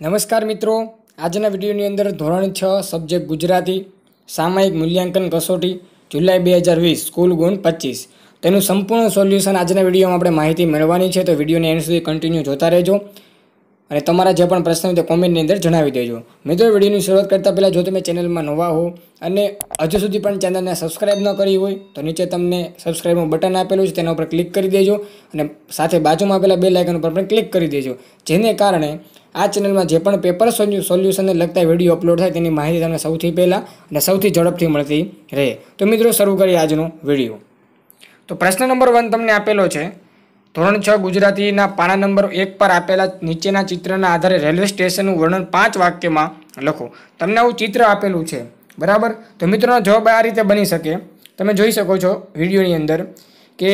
નમસ્કાર મિત્રો આજના વિડીયોની અંદર ધોરણ છ સબ્જેક્ટ ગુજરાતી સામાયિક મૂલ્યાંકન કસોટી જુલાઈ બે હજાર વીસ સ્કૂલ ગુણ પચીસ તેનું સંપૂર્ણ સોલ્યુશન આજના વિડીયોમાં આપણે માહિતી મેળવવાની છે તો વિડીયોને એન્ડ સુધી કન્ટિન્યુ જોતા રહેજો અને તમારા જે પણ પ્રશ્ન હોય તે કોમેન્ટની અંદર જણાવી દેજો મિત્રો વિડીયોની શરૂઆત કરતાં પહેલાં જો તમે ચેનલમાં નવા હો અને હજુ સુધી પણ ચેનલને સબસ્ક્રાઇબ ન કરી હોય તો નીચે તમને સબસ્ક્રાઇબનું બટન આપેલું છે તેના ઉપર ક્લિક કરી દેજો અને સાથે બાજુમાં આપેલા બે લાઇકન ઉપર પણ ક્લિક કરી દેજો જેને કારણે આ ચેનલમાં જે પણ પેપર સોલ્યુશનને લગતા વિડીયો અપલોડ થાય તેની માહિતી તમને સૌથી પહેલાં અને સૌથી ઝડપથી મળતી રહે તો મિત્રો શરૂ કરીએ આજનો વિડીયો તો પ્રશ્ન નંબર વન તમને આપેલો છે ધોરણ છ ગુજરાતીના પાના નંબર એક પર આપેલા નીચેના ચિત્રના આધારે રેલવે સ્ટેશનનું વર્ણન પાંચ વાક્યમાં લખો તમને આવું ચિત્ર આપેલું છે બરાબર તો મિત્રોનો જવાબ આ રીતે બની શકે તમે જોઈ શકો છો વિડીયોની અંદર કે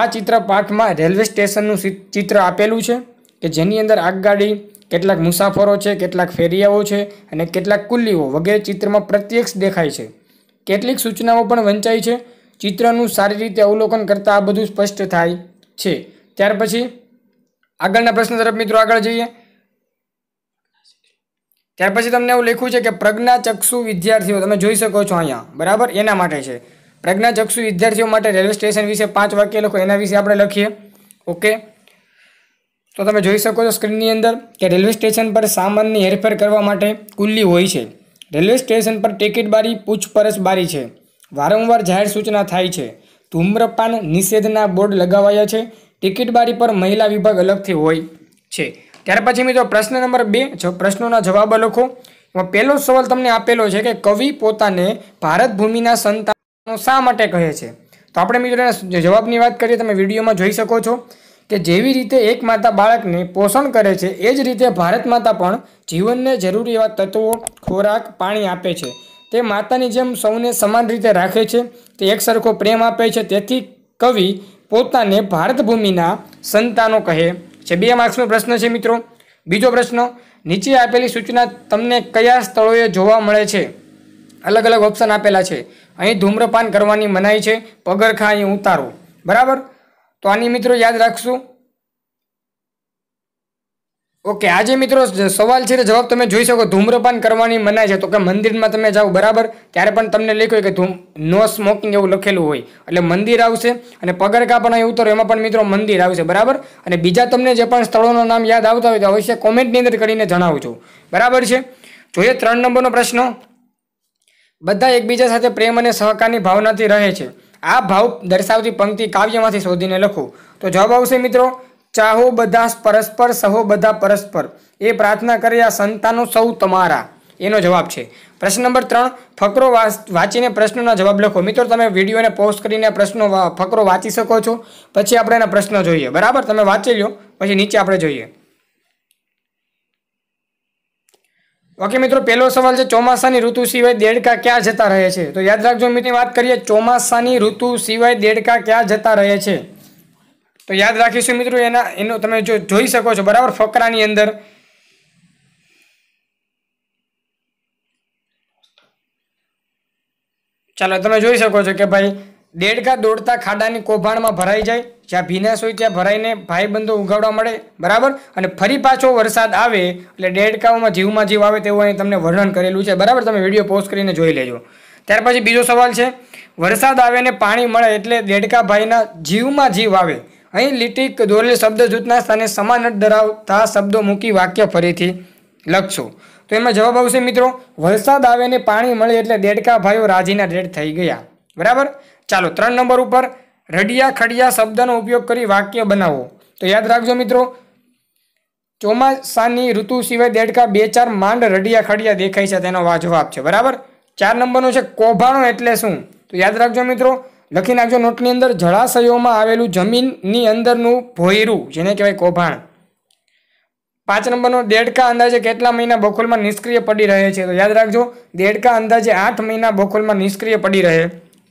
આ ચિત્ર પાઠમાં રેલવે સ્ટેશનનું ચિત્ર આપેલું છે કે જેની અંદર આગગાડી કેટલાક મુસાફરો છે કેટલાક ફેરિયાઓ છે અને કેટલાક કુલ્લીઓ વગેરે ચિત્રમાં પ્રત્યક્ષ દેખાય છે કેટલીક સૂચનાઓ પણ વંચાય છે ચિત્રનું સારી રીતે અવલોકન કરતાં આ બધું સ્પષ્ટ થાય છે ત્યાર પછી આગળના પ્રશ્ન તરફ મિત્રો આગળ જઈએ ત્યાર પછી તમને એવું લખ્યું છે કે પ્રજ્ઞાચક્ષુ વિદ્યાર્થીઓ તમે જોઈ શકો છો અહીંયા બરાબર એના માટે છે પ્રજ્ઞાચક્ષુ વિદ્યાર્થીઓ માટે રેલવે સ્ટેશન વિશે પાંચ વાક્ય લખો એના વિશે આપણે લખીએ ઓકે તો તમે જોઈ શકો છો સ્ક્રીનની અંદર કે રેલવે સ્ટેશન પર સામાનની હેરફેર કરવા માટે કુલ્લી હોય છે રેલવે સ્ટેશન પર ટિકિટ બારી પૂછપરછ બારી છે વારંવાર જાહેર સૂચના થાય છે ધૂમ્રપાન નિષેધના બોર્ડ લગાવાયા છે ટિકિટ બારી પર મહિલા વિભાગ અલગથી હોય છે ત્યાર પછી મિત્રો પ્રશ્ન નંબર બે પ્રશ્નોના જવાબ લખો એમાં પહેલો સવાલ તમને આપેલો છે કે કવિ પોતાને ભારત ભૂમિના સંતાનો શા માટે કહે છે તો આપણે મિત્રો જવાબની વાત કરીએ તમે વિડીયોમાં જોઈ શકો છો કે જેવી રીતે એક માતા બાળકને પોષણ કરે છે એ જ રીતે ભારત માતા પણ જીવનને જરૂરી એવા તત્વો ખોરાક પાણી આપે છે તે માતાની જેમ સૌને સમાન રીતે રાખે છે તે એક સરખો પ્રેમ આપે છે તેથી કવિ પોતાને ભારત ભૂમિના સંતાનો કહે છે બે માર્ક્સનો પ્રશ્ન છે મિત્રો બીજો પ્રશ્ન નીચે આપેલી સૂચના તમને કયા સ્થળોએ જોવા મળે છે અલગ અલગ ઓપ્શન આપેલા છે અહીં ધૂમ્રપાન કરવાની મનાઈ છે પગરખાં અહીં ઉતારો બરાબર તો આની મિત્રો યાદ રાખશું ઓકે આજે મિત્રો સવાલ છે જવાબ તમે જોઈ શકો ધૂમ્રપાન કરવાની મનાય છે તો કે મંદિરમાં તમે જાઓ બરાબર ત્યારે પણ તમને લખ્યું કે ધૂમ નો સ્મોકિંગ એવું લખેલું હોય એટલે મંદિર આવશે અને પગરકા પણ અહીં ઉતરો એમાં પણ મિત્રો મંદિર આવશે બરાબર અને બીજા તમને જે પણ સ્થળોનું નામ યાદ આવતા હોય તો અવશ્ય કોમેન્ટની અંદર કરીને જણાવજો બરાબર છે જોઈએ ત્રણ નંબરનો પ્રશ્ન બધા એકબીજા સાથે પ્રેમ અને સહકારની ભાવનાથી રહે છે આ ભાવ દર્શાવતી પંક્તિ કાવ્યમાંથી શોધીને લખું તો જવાબ આવશે મિત્રો ચાહો બધા પરસ્પર સહો બધા પરસ્પર એ પ્રાર્થના કર્યા સંતાનો સૌ તમારા એનો જવાબ છે પ્રશ્ન નંબર ત્રણ ફકરો વાંચીને પ્રશ્નોના જવાબ લખો મિત્રો તમે વિડીયોને પોસ્ટ કરીને પ્રશ્નો ફકરો વાંચી શકો છો પછી આપણે એના પ્રશ્નો જોઈએ બરાબર તમે વાંચી લો પછી નીચે આપણે જોઈએ ઓકે મિત્રો પહેલો સવાલ છે ચોમાસાની ઋતુ સિવાય દેડકા ક્યાં જતા રહે છે તો યાદ રાખજો મિત્રની વાત કરીએ ચોમાસાની ઋતુ સિવાય દેડકા ક્યાં જતા રહે છે તો યાદ રાખીશું મિત્રો એના એનો તમે જો જોઈ શકો છો બરાબર ફકરાની અંદર ચાલો તમે જોઈ શકો છો કે ભાઈ દેડકા દોડતા ખાડાની કૌભાંડમાં ભરાઈ જાય જ્યાં ભીનાશ હોય ત્યાં ભરાઈને ભાઈબંધો ઉગાડવા મળે બરાબર અને ફરી પાછો વરસાદ આવે એટલે દેડકાઓમાં જીવમાં જીવ આવે તેવું અહીં તમને વર્ણન કરેલું છે બરાબર તમે વિડીયો પોસ્ટ કરીને જોઈ લેજો ત્યાર પછી બીજો સવાલ છે વરસાદ આવે ને પાણી મળે એટલે દેડકા ભાઈના જીવમાં જીવ આવે અહીં લીટી દોરેલ શબ્દ જૂથના સ્થાને સમાન ધરાવતા શબ્દો મૂકી વાક્ય ફરીથી લખશો તો એમાં જવાબ આવશે મિત્રો વલસાદ આવે ને પાણી મળે એટલે દેડકા ભાઈઓ રાજીના ડેડ થઈ ગયા બરાબર ચાલો ત્રણ નંબર ઉપર રડિયા ખડિયા શબ્દનો ઉપયોગ કરી વાક્ય બનાવો તો યાદ રાખજો મિત્રો ચોમાસાની ઋતુ સિવાય દેડકા બે ચાર માંડ રડિયા ખડિયા દેખાય છે તેનો જવાબ છે બરાબર ચાર નંબરનો છે કૌભાણો એટલે શું તો યાદ રાખજો મિત્રો લખી નાખજો નોટની અંદર જળાશયોમાં આવેલું જમીનની અંદરનું ભોયરું જેને કહેવાય કૌભાંડ પાંચ નંબરનો દેડકા અંદાજે કેટલા મહિના બખોલમાં નિષ્ક્રિય પડી રહે છે તો યાદ રાખજો દેડકા અંદાજે આઠ મહિના બખોલમાં નિષ્ક્રિય પડી રહે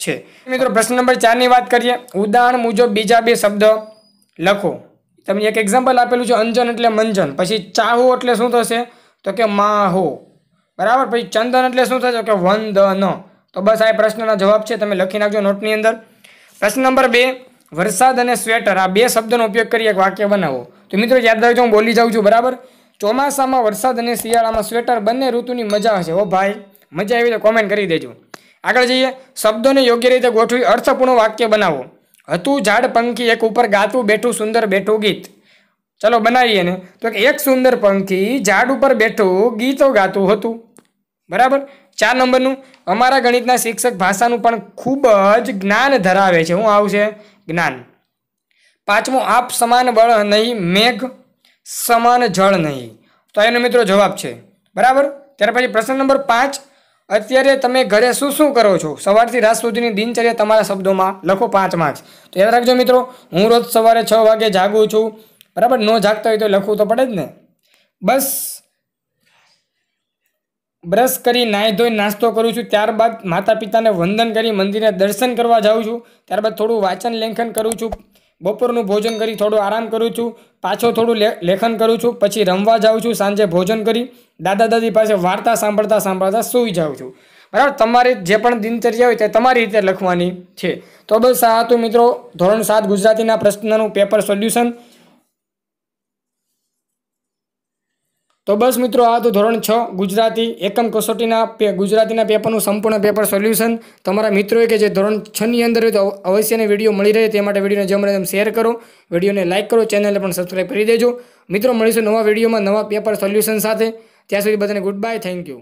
છે મિત્રો પ્રશ્ન નંબર ચારની વાત કરીએ ઉદાહરણ મુજબ બીજા બે શબ્દ લખો તમને એક એક્ઝામ્પલ આપેલું છે અંજન એટલે મંજન પછી ચાહો એટલે શું થશે તો કે માહો બરાબર પછી ચંદન એટલે શું થશે કે વંદન તો બસ આ પ્રશ્નના જવાબ છે તમે લખી નાખજો નોટની અંદર પ્રશ્ન નંબર બે વરસાદ અને સ્વેટર આ બે શબ્દનો ઉપયોગ કરી એક વાક્ય બનાવો તો મિત્રો યાદ રાખજો હું બોલી જાઉં છું બરાબર ચોમાસામાં વરસાદ અને શિયાળામાં સ્વેટર બંને ઋતુની મજા હશે ઓ ભાઈ મજા આવી તો કોમેન્ટ કરી દેજો આગળ જઈએ શબ્દોને યોગ્ય રીતે ગોઠવી અર્થપૂર્ણ વાક્ય બનાવો હતું ઝાડ પંખી એક ઉપર ગાતું બેઠું સુંદર બેઠું ગીત ચલો બનાવીએ ને તો એક સુંદર પંખી ઝાડ ઉપર બેઠું ગીતો ગાતું હતું બરાબર ચાર નંબરનું અમારા ગણિતના શિક્ષક ભાષાનું પણ ખૂબ જ જ્ઞાન ધરાવે છે શું આવશે જ્ઞાન પાંચમું આપ સમાન બળ નહીં મેઘ સમાન જળ નહીં તો એનો મિત્રો જવાબ છે બરાબર ત્યાર પછી પ્રશ્ન નંબર પાંચ અત્યારે તમે ઘરે શું શું કરો છો સવારથી રાત સુધીની દિનચર્યા તમારા શબ્દોમાં લખો પાંચ માર્ક્સ તો યાદ રાખજો મિત્રો હું રોજ સવારે છ વાગે જાગું છું બરાબર નો જાગતા હોય તો લખવું તો પડે જ ને બસ બ્રશ કરી નાહી ધોઈ નાસ્તો કરું છું ત્યારબાદ માતા પિતાને વંદન કરી મંદિરે દર્શન કરવા જાઉં છું ત્યારબાદ થોડું વાંચન લેખન કરું છું બપોરનું ભોજન કરી થોડું આરામ કરું છું પાછો થોડું લેખન કરું છું પછી રમવા જાઉં છું સાંજે ભોજન કરી દાદા દાદી પાસે વાર્તા સાંભળતા સાંભળતા સૂઈ જાઉં છું બરાબર તમારી જે પણ દિનચર્યા હોય તે તમારી રીતે લખવાની છે તો બસ આ હતું મિત્રો ધોરણ સાત ગુજરાતીના પ્રશ્નનું પેપર સોલ્યુશન તો બસ મિત્રો આ હતું ધોરણ છ ગુજરાતી એકમ કસોટીના ગુજરાતીના પેપરનું સંપૂર્ણ પેપર સોલ્યુશન તમારા મિત્રોએ કે જે ધોરણ છની અંદર હોય તો અવશ્યને વિડીયો મળી રહે તે માટે વિડીયોને જેમ તમે શેર કરો વિડીયોને લાઇક કરો ચેનલને પણ સબસ્ક્રાઈબ કરી દેજો મિત્રો મળીશું નવા વિડીયોમાં નવા પેપર સોલ્યુશન સાથે ત્યાં સુધી બધાને ગુડ બાય થેન્ક યુ